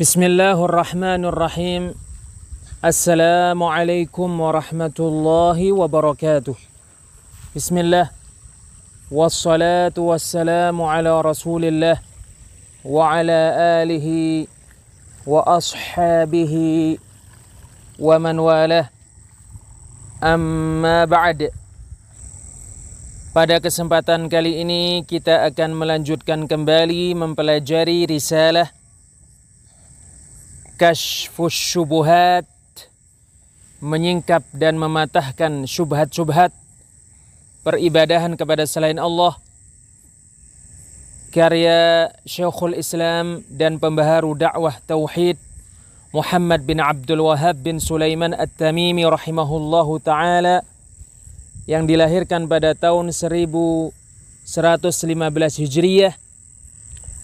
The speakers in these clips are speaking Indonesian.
بسم الله الرحمن الرحيم السلام عليكم ورحمة الله وبركاته بسم الله والصلاة والسلام على رسول الله وعلى آله وأصحابه ومن والاه أما بعد Pada kesempatan kali ini kita akan melanjutkan kembali mempelajari risalah Kasf syubuhat menyingkap dan mematahkan syubhat-syubhat peribadahan kepada selain Allah karya Syekhul Islam dan pembaharu dakwah tauhid Muhammad bin Abdul Wahab bin Sulaiman At-Tamimi rahimahullahu taala yang dilahirkan pada tahun 1115 Hijriah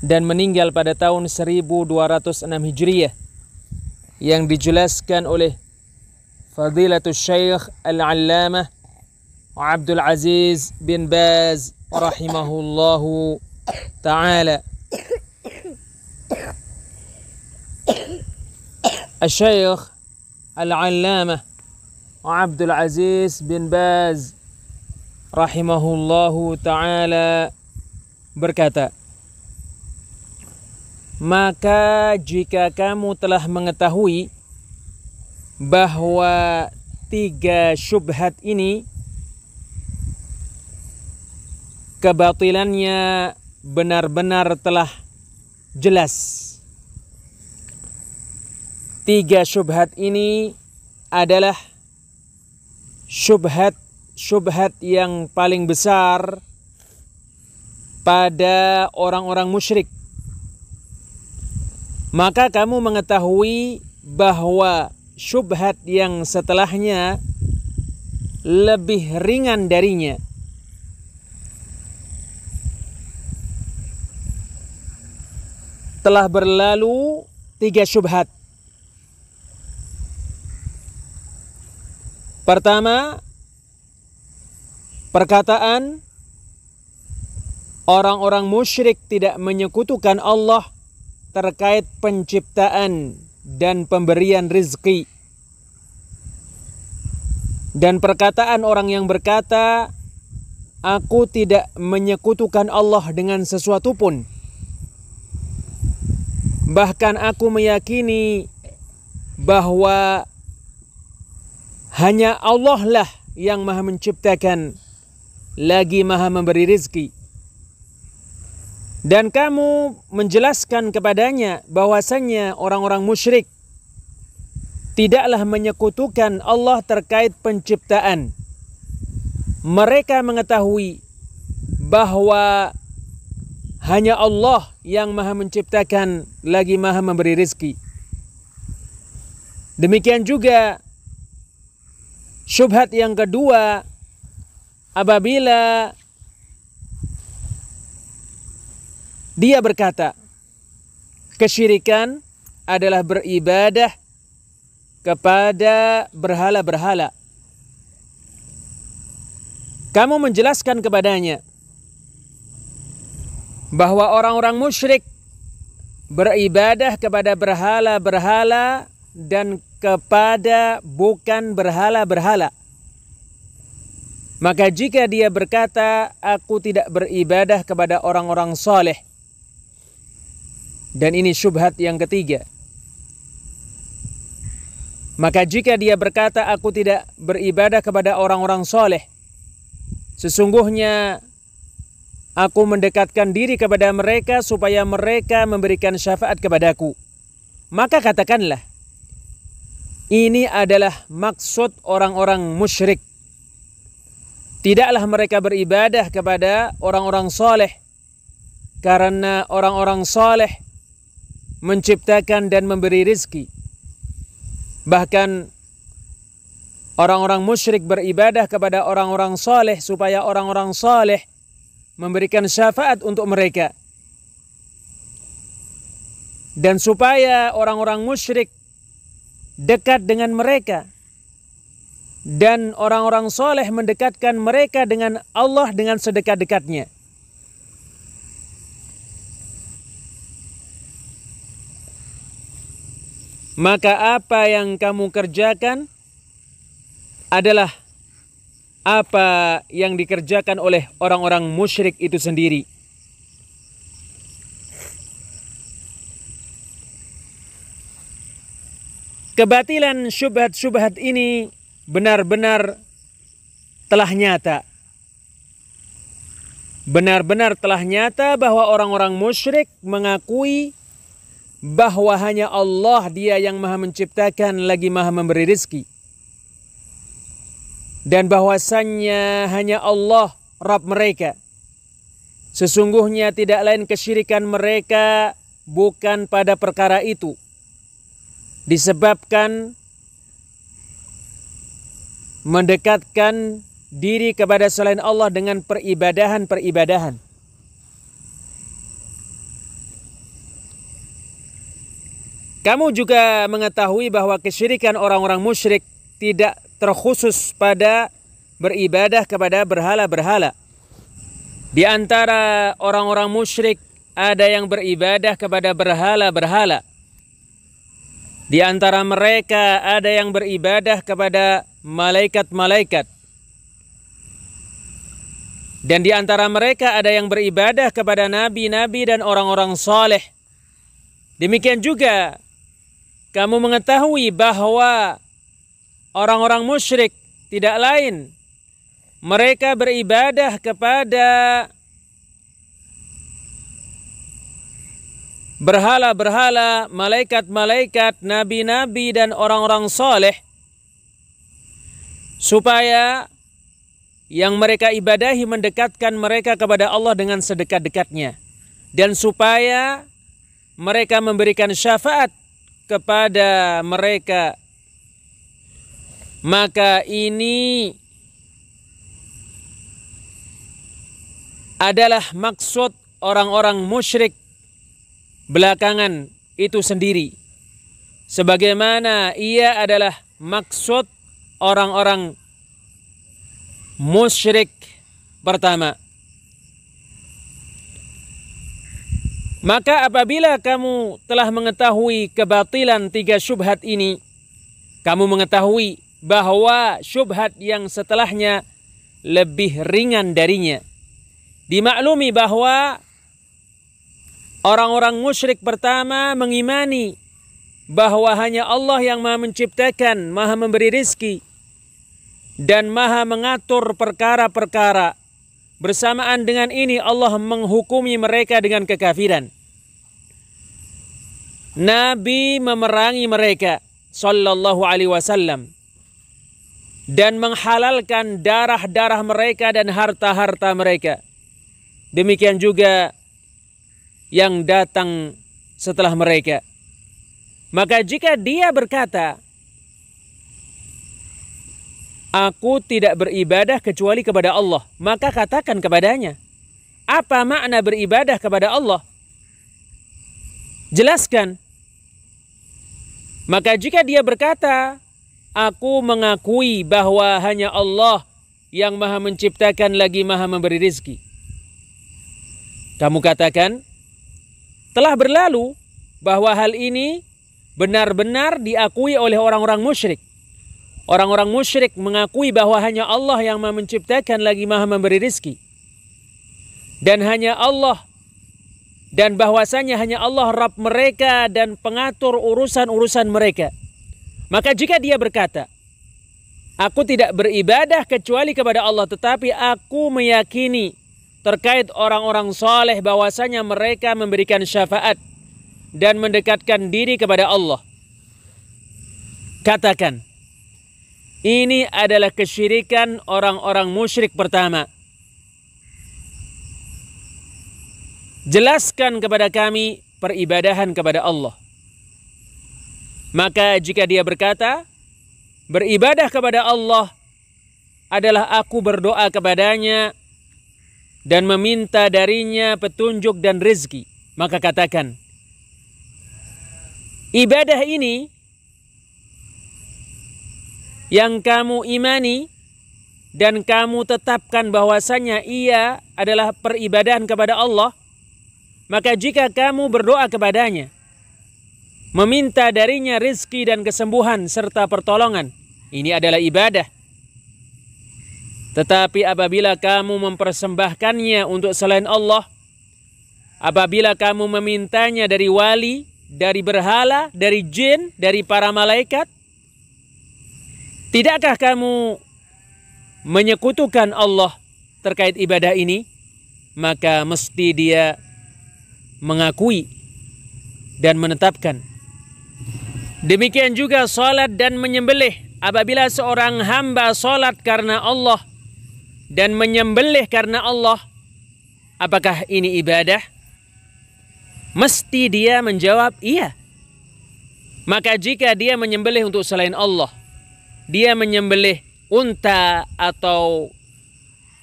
dan meninggal pada tahun 1206 Hijriah yang dijelaskan oleh Fadilatul Syekh Al-Allamah Abdul Aziz bin Baz rahimahullahu ta'ala الشيخ العلامة عبد العزيز بن باز رحمه الله تعالى berkata Maka jika kamu telah mengetahui bahwa tiga syubhat ini kebatilannya benar-benar telah jelas. Tiga syubhat ini adalah syubhat syubhat yang paling besar pada orang-orang musyrik maka kamu mengetahui bahwa syubhat yang setelahnya lebih ringan darinya. Telah berlalu tiga syubhat. Pertama, perkataan orang-orang musyrik tidak menyekutukan Allah terkait penciptaan dan pemberian rizki. Dan perkataan orang yang berkata, "Aku tidak menyekutukan Allah dengan sesuatu pun." Bahkan aku meyakini bahwa hanya Allah lah yang maha menciptakan lagi maha memberi rizki dan kamu menjelaskan kepadanya bahwasanya orang-orang musyrik tidaklah menyekutukan Allah terkait penciptaan. Mereka mengetahui bahwa hanya Allah yang maha menciptakan lagi maha memberi rizki. Demikian juga syubhat yang kedua apabila Dia berkata, kesyirikan adalah beribadah kepada berhala-berhala. Kamu menjelaskan kepadanya bahwa orang-orang musyrik beribadah kepada berhala-berhala dan kepada bukan berhala-berhala. Maka jika dia berkata, aku tidak beribadah kepada orang-orang soleh, dan ini syubhat yang ketiga. Maka jika dia berkata aku tidak beribadah kepada orang-orang soleh, sesungguhnya aku mendekatkan diri kepada mereka supaya mereka memberikan syafaat kepadaku. Maka katakanlah, ini adalah maksud orang-orang musyrik. Tidaklah mereka beribadah kepada orang-orang soleh. Karena orang-orang soleh menciptakan dan memberi rizki. Bahkan orang-orang musyrik beribadah kepada orang-orang soleh supaya orang-orang soleh memberikan syafaat untuk mereka. Dan supaya orang-orang musyrik dekat dengan mereka dan orang-orang soleh mendekatkan mereka dengan Allah dengan sedekat-dekatnya. maka apa yang kamu kerjakan adalah apa yang dikerjakan oleh orang-orang musyrik itu sendiri. Kebatilan syubhat-syubhat ini benar-benar telah nyata. Benar-benar telah nyata bahwa orang-orang musyrik mengakui bahwa hanya Allah dia yang maha menciptakan lagi maha memberi rizki. Dan bahwasannya hanya Allah Rab mereka. Sesungguhnya tidak lain kesyirikan mereka bukan pada perkara itu. Disebabkan mendekatkan diri kepada selain Allah dengan peribadahan-peribadahan. Kamu juga mengetahui bahwa kesyirikan orang-orang musyrik tidak terkhusus pada beribadah kepada berhala-berhala. Di antara orang-orang musyrik ada yang beribadah kepada berhala-berhala. Di antara mereka ada yang beribadah kepada malaikat-malaikat. Dan di antara mereka ada yang beribadah kepada nabi-nabi dan orang-orang soleh. Demikian juga kamu mengetahui bahwa orang-orang musyrik tidak lain mereka beribadah kepada berhala-berhala, malaikat-malaikat, nabi-nabi dan orang-orang soleh supaya yang mereka ibadahi mendekatkan mereka kepada Allah dengan sedekat-dekatnya dan supaya mereka memberikan syafaat kepada mereka maka ini adalah maksud orang-orang musyrik belakangan itu sendiri sebagaimana ia adalah maksud orang-orang musyrik pertama Maka apabila kamu telah mengetahui kebatilan tiga syubhat ini, kamu mengetahui bahwa syubhat yang setelahnya lebih ringan darinya. Dimaklumi bahwa orang-orang musyrik pertama mengimani bahwa hanya Allah yang maha menciptakan, maha memberi rizki, dan maha mengatur perkara-perkara. Bersamaan dengan ini Allah menghukumi mereka dengan kekafiran. Nabi memerangi mereka sallallahu alaihi wasallam dan menghalalkan darah-darah mereka dan harta-harta mereka. Demikian juga yang datang setelah mereka. Maka jika dia berkata, Aku tidak beribadah kecuali kepada Allah. Maka katakan kepadanya, apa makna beribadah kepada Allah? Jelaskan. Maka jika dia berkata, Aku mengakui bahwa hanya Allah yang maha menciptakan lagi maha memberi rizki. Kamu katakan, telah berlalu bahwa hal ini benar-benar diakui oleh orang-orang musyrik. Orang-orang musyrik mengakui bahwa hanya Allah yang maha menciptakan lagi maha memberi rizki. Dan hanya Allah dan bahwasanya hanya Allah Rabb mereka dan pengatur urusan-urusan mereka. Maka jika dia berkata, Aku tidak beribadah kecuali kepada Allah tetapi aku meyakini terkait orang-orang soleh bahwasanya mereka memberikan syafaat dan mendekatkan diri kepada Allah. Katakan, ini adalah kesyirikan orang-orang musyrik pertama. Jelaskan kepada kami peribadahan kepada Allah. Maka jika dia berkata, beribadah kepada Allah adalah aku berdoa kepadanya dan meminta darinya petunjuk dan rezeki. Maka katakan, ibadah ini yang kamu imani dan kamu tetapkan bahwasanya ia adalah peribadahan kepada Allah – maka jika kamu berdoa kepadanya, meminta darinya rizki dan kesembuhan serta pertolongan, ini adalah ibadah. Tetapi apabila kamu mempersembahkannya untuk selain Allah, apabila kamu memintanya dari wali, dari berhala, dari jin, dari para malaikat, tidakkah kamu menyekutukan Allah terkait ibadah ini? Maka mesti dia mengakui dan menetapkan. Demikian juga salat dan menyembelih. Apabila seorang hamba salat karena Allah dan menyembelih karena Allah, apakah ini ibadah? Mesti dia menjawab iya. Maka jika dia menyembelih untuk selain Allah, dia menyembelih unta atau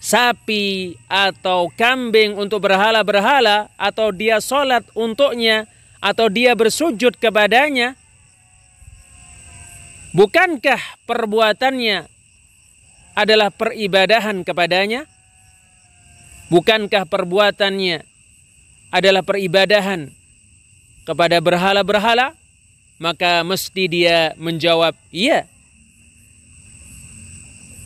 sapi atau kambing untuk berhala-berhala atau dia sholat untuknya atau dia bersujud kepadanya bukankah perbuatannya adalah peribadahan kepadanya bukankah perbuatannya adalah peribadahan kepada berhala-berhala maka mesti dia menjawab iya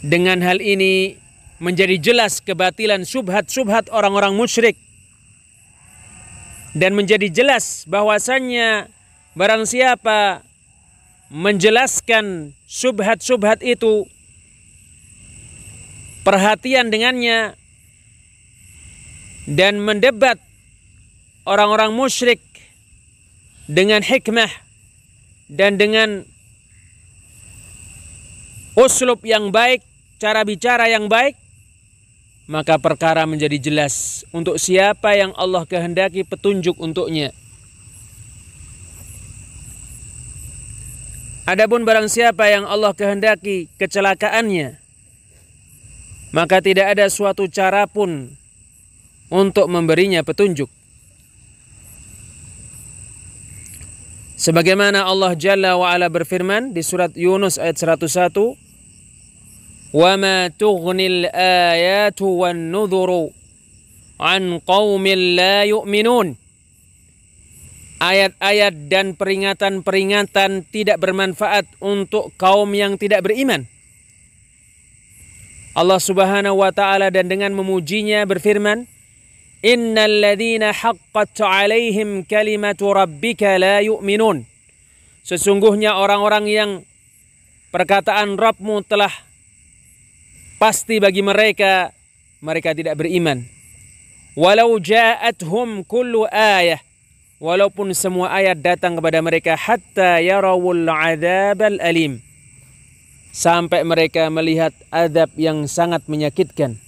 dengan hal ini menjadi jelas kebatilan subhat-subhat orang-orang musyrik dan menjadi jelas bahwasannya barang siapa menjelaskan subhat-subhat itu perhatian dengannya dan mendebat orang-orang musyrik dengan hikmah dan dengan uslub yang baik, cara bicara yang baik maka perkara menjadi jelas untuk siapa yang Allah kehendaki petunjuk untuknya. Adapun barang siapa yang Allah kehendaki kecelakaannya, maka tidak ada suatu cara pun untuk memberinya petunjuk. Sebagaimana Allah Jalla wa berfirman di surat Yunus ayat 101, وما تغني الآيات والنذر عن قوم لا يؤمنون Ayat-ayat dan peringatan-peringatan tidak bermanfaat untuk kaum yang tidak beriman. Allah Subhanahu wa taala dan dengan memujinya berfirman, "Innal ladzina haqqat 'alaihim kalimatu rabbika la yu'minun." Sesungguhnya orang-orang yang perkataan Rabbmu telah Pasti bagi mereka mereka tidak beriman. Walau ja'athum kullu ayah walaupun semua ayat datang kepada mereka hatta yarawul adzabal alim sampai mereka melihat adab yang sangat menyakitkan.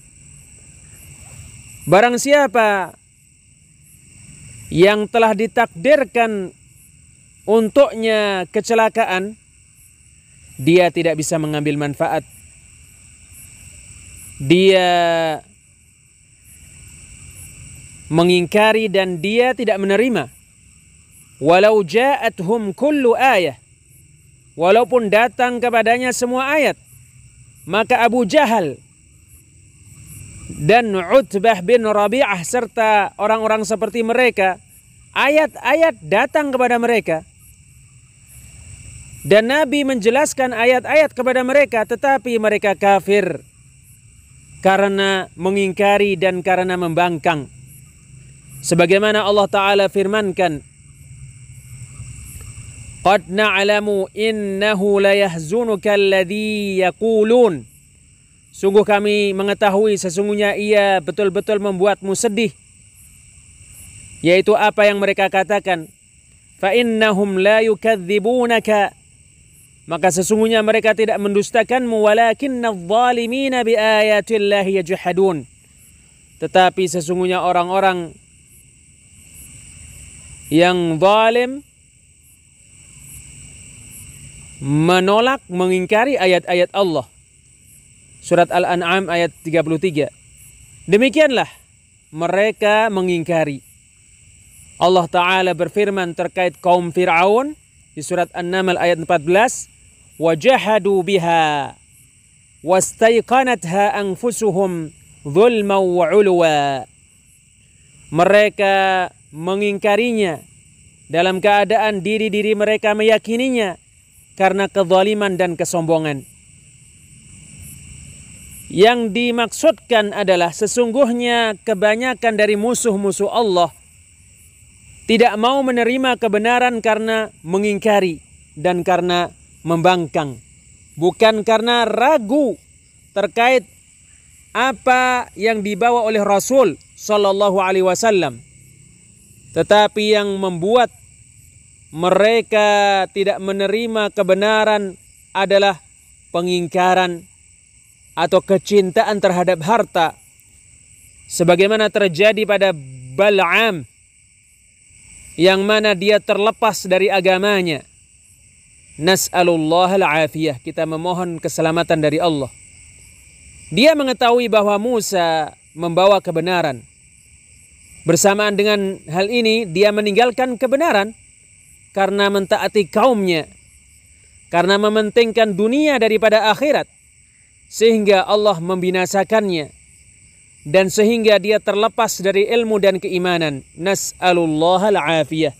Barang siapa yang telah ditakdirkan untuknya kecelakaan, dia tidak bisa mengambil manfaat dia mengingkari dan dia tidak menerima walau ja'athum kullu ayah walaupun datang kepadanya semua ayat maka Abu Jahal dan Utbah bin Rabi'ah serta orang-orang seperti mereka ayat-ayat datang kepada mereka dan Nabi menjelaskan ayat-ayat kepada mereka tetapi mereka kafir karena mengingkari dan karena membangkang. Sebagaimana Allah Ta'ala firmankan, قَدْ نَعْلَمُ إِنَّهُ لَيَحْزُنُكَ الَّذِي يَقُولُونَ Sungguh kami mengetahui sesungguhnya ia betul-betul membuatmu sedih. Yaitu apa yang mereka katakan. Fa فَإِنَّهُمْ لَا يُكَذِّبُونَكَ maka sesungguhnya mereka tidak mendustakanmu walakin adh-dhalimina biayatillahi yajhadun. Tetapi sesungguhnya orang-orang yang zalim menolak mengingkari ayat-ayat Allah. Surat Al-An'am ayat 33. Demikianlah mereka mengingkari. Allah Ta'ala berfirman terkait kaum Fir'aun di surat An-Naml ayat 14. وجحدوا بها واستيقنتها أنفسهم ظلما وعلوا mereka mengingkarinya dalam keadaan diri-diri mereka meyakininya karena kezaliman dan kesombongan yang dimaksudkan adalah sesungguhnya kebanyakan dari musuh-musuh Allah tidak mau menerima kebenaran karena mengingkari dan karena membangkang bukan karena ragu terkait apa yang dibawa oleh Rasul Shallallahu alaihi wasallam tetapi yang membuat mereka tidak menerima kebenaran adalah pengingkaran atau kecintaan terhadap harta sebagaimana terjadi pada Bal'am yang mana dia terlepas dari agamanya Nas'alullah al-afiyah. Kita memohon keselamatan dari Allah. Dia mengetahui bahwa Musa membawa kebenaran. Bersamaan dengan hal ini, dia meninggalkan kebenaran karena mentaati kaumnya. Karena mementingkan dunia daripada akhirat. Sehingga Allah membinasakannya. Dan sehingga dia terlepas dari ilmu dan keimanan. Nas'alullah al-afiyah.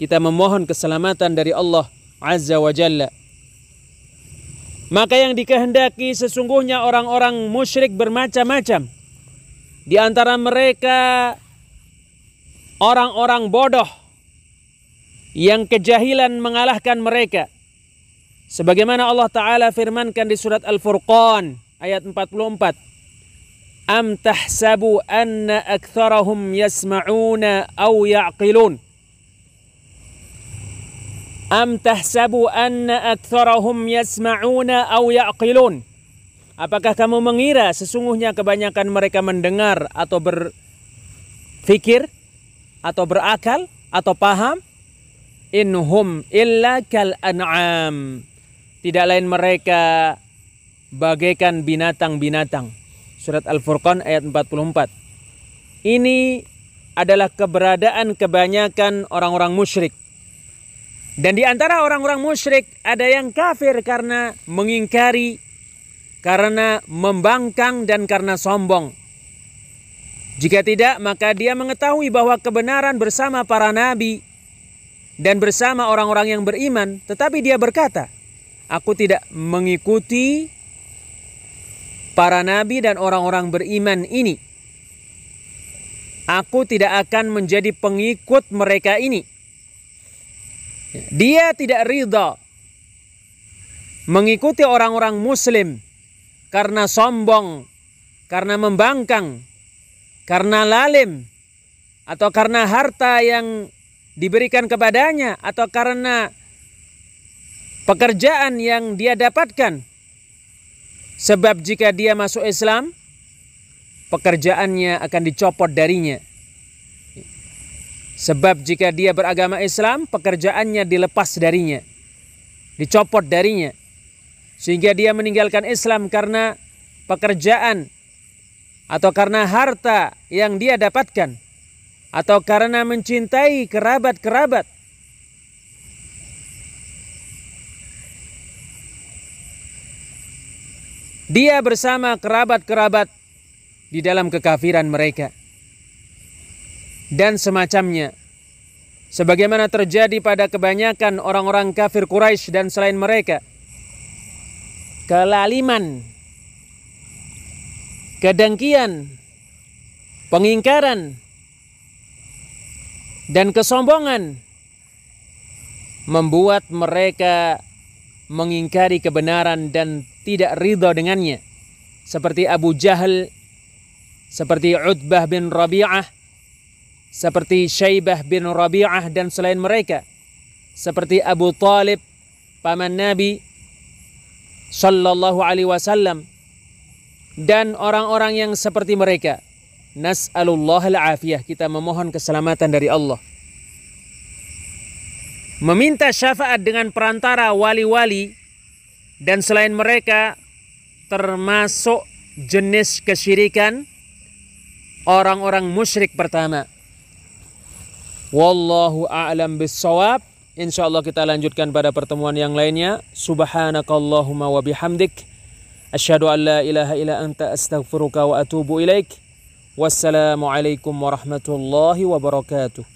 Kita memohon keselamatan dari Allah azza wa jalla. Maka yang dikehendaki sesungguhnya orang-orang musyrik bermacam-macam. Di antara mereka orang-orang bodoh yang kejahilan mengalahkan mereka. Sebagaimana Allah Ta'ala firmankan di surat Al-Furqan ayat 44. Am tahsabu anna aktharahum yasma'una au ya'qilun. Am tahsabu anna aktharahum yasma'una aw ya'qilun? Apakah kamu mengira sesungguhnya kebanyakan mereka mendengar atau berfikir atau berakal atau paham? Inhum illa kal an'am. Tidak lain mereka bagaikan binatang-binatang. Surat Al-Furqan ayat 44. Ini adalah keberadaan kebanyakan orang-orang musyrik dan di antara orang-orang musyrik ada yang kafir karena mengingkari, karena membangkang dan karena sombong. Jika tidak, maka dia mengetahui bahwa kebenaran bersama para nabi dan bersama orang-orang yang beriman, tetapi dia berkata, "Aku tidak mengikuti para nabi dan orang-orang beriman ini. Aku tidak akan menjadi pengikut mereka ini." Dia tidak ridha mengikuti orang-orang muslim karena sombong, karena membangkang, karena lalim, atau karena harta yang diberikan kepadanya, atau karena pekerjaan yang dia dapatkan. Sebab jika dia masuk Islam, pekerjaannya akan dicopot darinya. Sebab jika dia beragama Islam, pekerjaannya dilepas darinya, dicopot darinya, sehingga dia meninggalkan Islam karena pekerjaan atau karena harta yang dia dapatkan, atau karena mencintai kerabat-kerabat. Dia bersama kerabat-kerabat di dalam kekafiran mereka dan semacamnya. Sebagaimana terjadi pada kebanyakan orang-orang kafir Quraisy dan selain mereka. Kelaliman, kedengkian, pengingkaran, dan kesombongan membuat mereka mengingkari kebenaran dan tidak ridho dengannya. Seperti Abu Jahal, seperti Utbah bin Rabi'ah, seperti Syaibah bin Rabi'ah dan selain mereka seperti Abu Talib paman Nabi sallallahu alaihi wasallam dan orang-orang yang seperti mereka nas'alullah al-afiyah kita memohon keselamatan dari Allah meminta syafaat dengan perantara wali-wali dan selain mereka termasuk jenis kesyirikan orang-orang musyrik pertama Wallahu a'lam bissawab. Allah kita lanjutkan pada pertemuan yang lainnya. Subhanakallahumma wa bihamdik. Asyhadu an la ilaha illa anta astaghfiruka wa atubu ilaik. Wassalamualaikum warahmatullahi wabarakatuh.